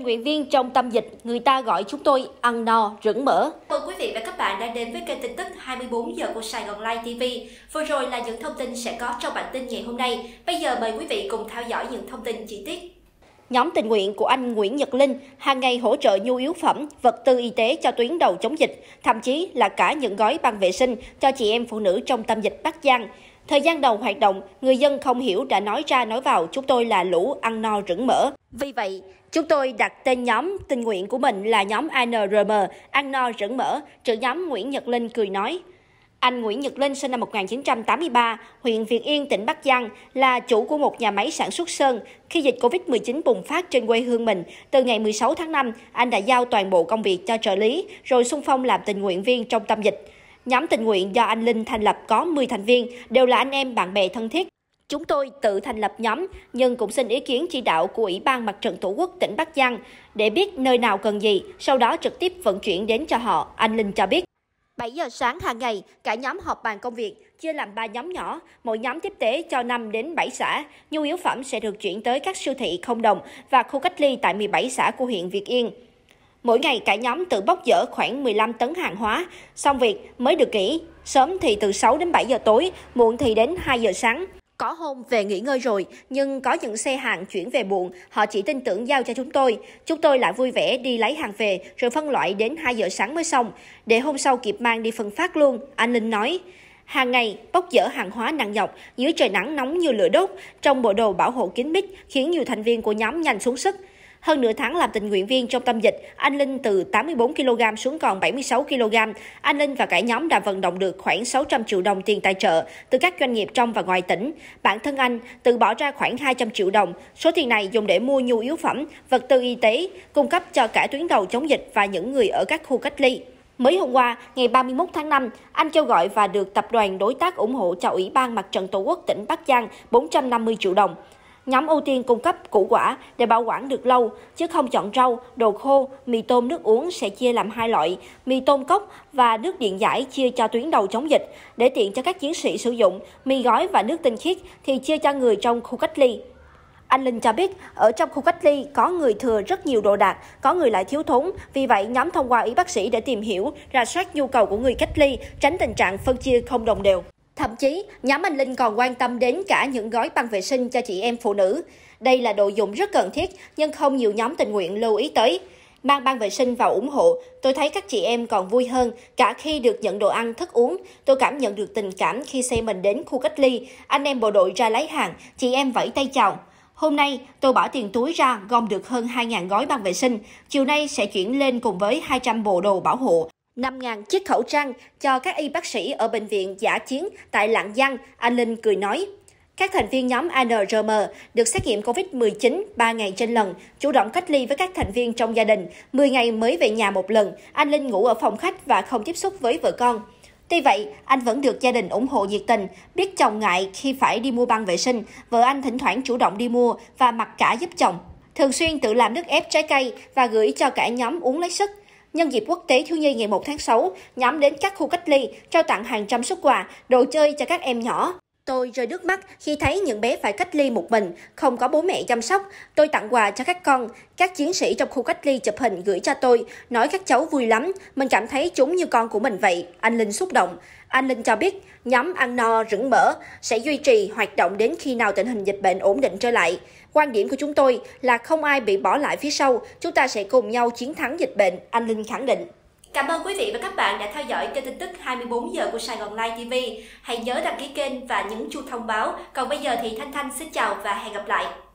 tình nguyện viên trong tâm dịch, người ta gọi chúng tôi ăn no, rửng mỡ. Mời quý vị và các bạn đã đến với kênh tin tức 24 giờ của Sài Gòn Live TV. Vừa rồi là những thông tin sẽ có trong bản tin ngày hôm nay. Bây giờ mời quý vị cùng theo dõi những thông tin chi tiết. Nhóm tình nguyện của anh Nguyễn Nhật Linh hàng ngày hỗ trợ nhu yếu phẩm, vật tư y tế cho tuyến đầu chống dịch, thậm chí là cả những gói băng vệ sinh cho chị em phụ nữ trong tâm dịch Bắc Giang. Thời gian đầu hoạt động, người dân không hiểu đã nói ra nói vào chúng tôi là lũ ăn no rửng mỡ. Vì vậy, chúng tôi đặt tên nhóm tình nguyện của mình là nhóm ANRM, ăn no rửng mỡ, trưởng nhóm Nguyễn Nhật Linh cười nói. Anh Nguyễn Nhật Linh sinh năm 1983, huyện Việt Yên, tỉnh Bắc Giang, là chủ của một nhà máy sản xuất sơn. Khi dịch Covid-19 bùng phát trên quê hương mình, từ ngày 16 tháng 5, anh đã giao toàn bộ công việc cho trợ lý, rồi xung phong làm tình nguyện viên trong tâm dịch. Nhóm tình nguyện do anh Linh thành lập có 10 thành viên, đều là anh em bạn bè thân thiết. Chúng tôi tự thành lập nhóm, nhưng cũng xin ý kiến chỉ đạo của Ủy ban Mặt trận Tổ quốc tỉnh Bắc Giang để biết nơi nào cần gì, sau đó trực tiếp vận chuyển đến cho họ, anh Linh cho biết. 7 giờ sáng hàng ngày, cả nhóm họp bàn công việc, chia làm 3 nhóm nhỏ, mỗi nhóm tiếp tế cho 5 đến 7 xã. Nhu yếu phẩm sẽ được chuyển tới các siêu thị không đồng và khu cách ly tại 17 xã của huyện Việt Yên. Mỗi ngày cả nhóm tự bóc dỡ khoảng 15 tấn hàng hóa, xong việc mới được nghỉ, sớm thì từ 6 đến 7 giờ tối, muộn thì đến 2 giờ sáng. Có hôm về nghỉ ngơi rồi, nhưng có những xe hàng chuyển về muộn, họ chỉ tin tưởng giao cho chúng tôi. Chúng tôi lại vui vẻ đi lấy hàng về, rồi phân loại đến 2 giờ sáng mới xong, để hôm sau kịp mang đi phân phát luôn, anh Linh nói. Hàng ngày, bóc dỡ hàng hóa nặng nhọc dưới trời nắng nóng như lửa đốt, trong bộ đồ bảo hộ kín mít khiến nhiều thành viên của nhóm nhanh xuống sức. Hơn nửa tháng làm tình nguyện viên trong tâm dịch, anh Linh từ 84 kg xuống còn 76 kg. Anh Linh và cả nhóm đã vận động được khoảng 600 triệu đồng tiền tài trợ từ các doanh nghiệp trong và ngoài tỉnh. Bản thân anh tự bỏ ra khoảng 200 triệu đồng. Số tiền này dùng để mua nhu yếu phẩm, vật tư y tế, cung cấp cho cả tuyến đầu chống dịch và những người ở các khu cách ly. Mới hôm qua, ngày 31 tháng 5, anh kêu gọi và được tập đoàn đối tác ủng hộ cho Ủy ban Mặt trận Tổ quốc tỉnh Bắc Giang 450 triệu đồng. Nhóm ưu tiên cung cấp củ quả để bảo quản được lâu, chứ không chọn rau, đồ khô, mì tôm nước uống sẽ chia làm hai loại, mì tôm cốc và nước điện giải chia cho tuyến đầu chống dịch. Để tiện cho các chiến sĩ sử dụng, mì gói và nước tinh khiết thì chia cho người trong khu cách ly. Anh Linh cho biết, ở trong khu cách ly có người thừa rất nhiều đồ đạc, có người lại thiếu thốn. Vì vậy, nhóm thông qua ý bác sĩ để tìm hiểu, rà soát nhu cầu của người cách ly, tránh tình trạng phân chia không đồng đều. Thậm chí, nhóm anh Linh còn quan tâm đến cả những gói băng vệ sinh cho chị em phụ nữ. Đây là đồ dùng rất cần thiết nhưng không nhiều nhóm tình nguyện lưu ý tới. Mang băng vệ sinh vào ủng hộ, tôi thấy các chị em còn vui hơn cả khi được nhận đồ ăn, thức uống. Tôi cảm nhận được tình cảm khi xe mình đến khu cách ly, anh em bộ đội ra lấy hàng, chị em vẫy tay chào. Hôm nay, tôi bỏ tiền túi ra gom được hơn 2.000 gói băng vệ sinh. Chiều nay sẽ chuyển lên cùng với 200 bộ đồ bảo hộ. 5.000 chiếc khẩu trang cho các y bác sĩ ở bệnh viện giả chiến tại Lạng Giang, anh Linh cười nói. Các thành viên nhóm ANRM được xét nghiệm COVID-19 3 ngày trên lần, chủ động cách ly với các thành viên trong gia đình, 10 ngày mới về nhà một lần, anh Linh ngủ ở phòng khách và không tiếp xúc với vợ con. Tuy vậy, anh vẫn được gia đình ủng hộ nhiệt tình, biết chồng ngại khi phải đi mua băng vệ sinh, vợ anh thỉnh thoảng chủ động đi mua và mặc cả giúp chồng. Thường xuyên tự làm nước ép trái cây và gửi cho cả nhóm uống lấy sức. Nhân dịp quốc tế thiếu nhi ngày 1 tháng 6, nhóm đến các khu cách ly, trao tặng hàng trăm xuất quà, đồ chơi cho các em nhỏ, Tôi rơi nước mắt khi thấy những bé phải cách ly một mình, không có bố mẹ chăm sóc. Tôi tặng quà cho các con. Các chiến sĩ trong khu cách ly chụp hình gửi cho tôi, nói các cháu vui lắm. Mình cảm thấy chúng như con của mình vậy. Anh Linh xúc động. Anh Linh cho biết, nhóm ăn no rửng mỡ sẽ duy trì hoạt động đến khi nào tình hình dịch bệnh ổn định trở lại. Quan điểm của chúng tôi là không ai bị bỏ lại phía sau, chúng ta sẽ cùng nhau chiến thắng dịch bệnh, anh Linh khẳng định. Cảm ơn quý vị và các bạn đã theo dõi kênh tin tức 24 giờ của Sài Gòn Live TV. Hãy nhớ đăng ký kênh và nhấn chuông thông báo. Còn bây giờ thì Thanh Thanh xin chào và hẹn gặp lại.